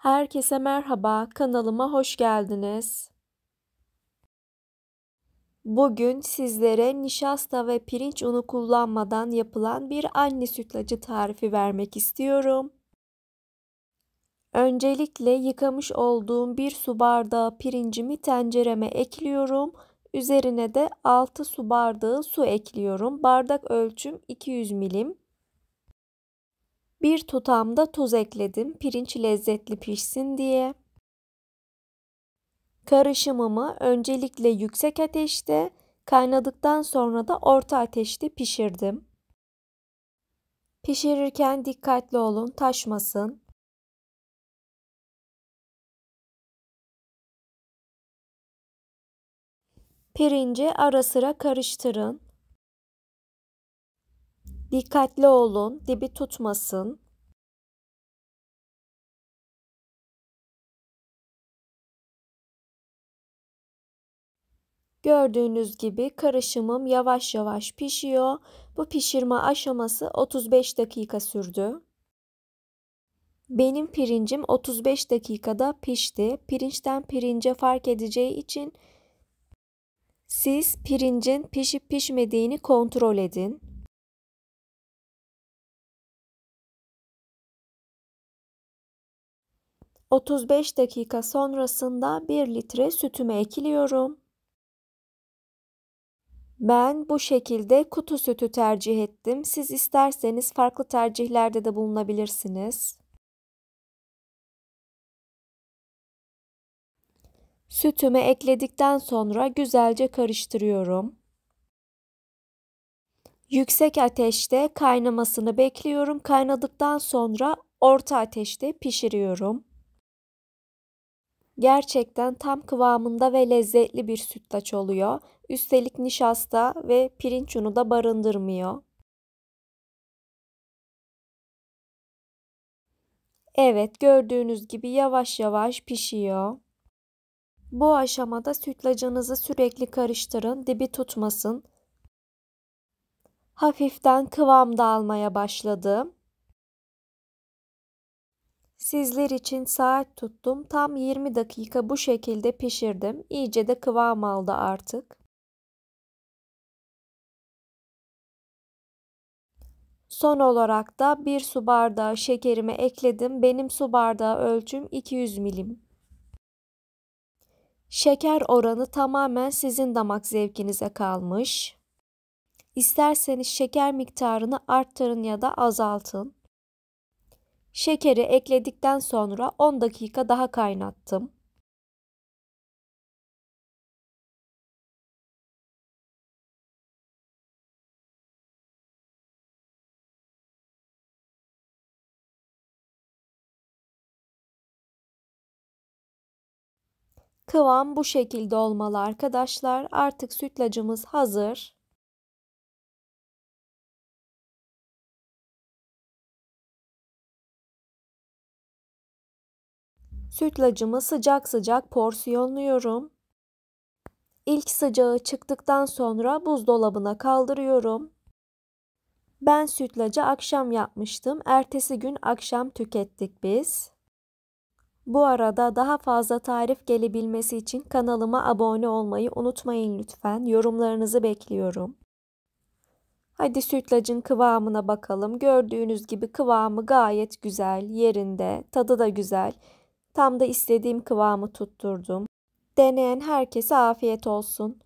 Herkese merhaba, kanalıma hoş geldiniz. Bugün sizlere nişasta ve pirinç unu kullanmadan yapılan bir anne sütlacı tarifi vermek istiyorum. Öncelikle yıkamış olduğum bir su bardağı pirincimi tencereme ekliyorum. Üzerine de 6 su bardağı su ekliyorum. Bardak ölçüm 200 milim. Bir tutamda tuz ekledim pirinç lezzetli pişsin diye. Karışımımı öncelikle yüksek ateşte, kaynadıktan sonra da orta ateşte pişirdim. Pişirirken dikkatli olun, taşmasın. Pirinci ara sıra karıştırın. Dikkatli olun, dibi tutmasın. Gördüğünüz gibi karışımım yavaş yavaş pişiyor. Bu pişirme aşaması 35 dakika sürdü. Benim pirincim 35 dakikada pişti. Pirinçten pirince fark edeceği için siz pirincin pişip pişmediğini kontrol edin. 35 dakika sonrasında 1 litre sütümü ekliyorum. Ben bu şekilde kutu sütü tercih ettim. Siz isterseniz farklı tercihlerde de bulunabilirsiniz. Sütümü ekledikten sonra güzelce karıştırıyorum. Yüksek ateşte kaynamasını bekliyorum. Kaynadıktan sonra orta ateşte pişiriyorum. Gerçekten tam kıvamında ve lezzetli bir sütlaç oluyor. Üstelik nişasta ve pirinç unu da barındırmıyor. Evet, gördüğünüz gibi yavaş yavaş pişiyor. Bu aşamada sütlacınızı sürekli karıştırın, dibi tutmasın. Hafiften kıvam da almaya başladı. Sizler için saat tuttum. Tam 20 dakika bu şekilde pişirdim. İyice de kıvam aldı artık. Son olarak da bir su bardağı şekerimi ekledim. Benim su bardağı ölçüm 200 milim. Şeker oranı tamamen sizin damak zevkinize kalmış. İsterseniz şeker miktarını arttırın ya da azaltın. Şekeri ekledikten sonra 10 dakika daha kaynattım. Kıvam bu şekilde olmalı arkadaşlar. Artık sütlacımız hazır. Sütlacımı sıcak sıcak porsiyonluyorum. İlk sıcağı çıktıktan sonra buzdolabına kaldırıyorum. Ben sütlacı akşam yapmıştım. Ertesi gün akşam tükettik biz. Bu arada daha fazla tarif gelebilmesi için kanalıma abone olmayı unutmayın lütfen. Yorumlarınızı bekliyorum. Hadi sütlacın kıvamına bakalım. Gördüğünüz gibi kıvamı gayet güzel, yerinde, tadı da güzel. Tam da istediğim kıvamı tutturdum. Deneyen herkese afiyet olsun.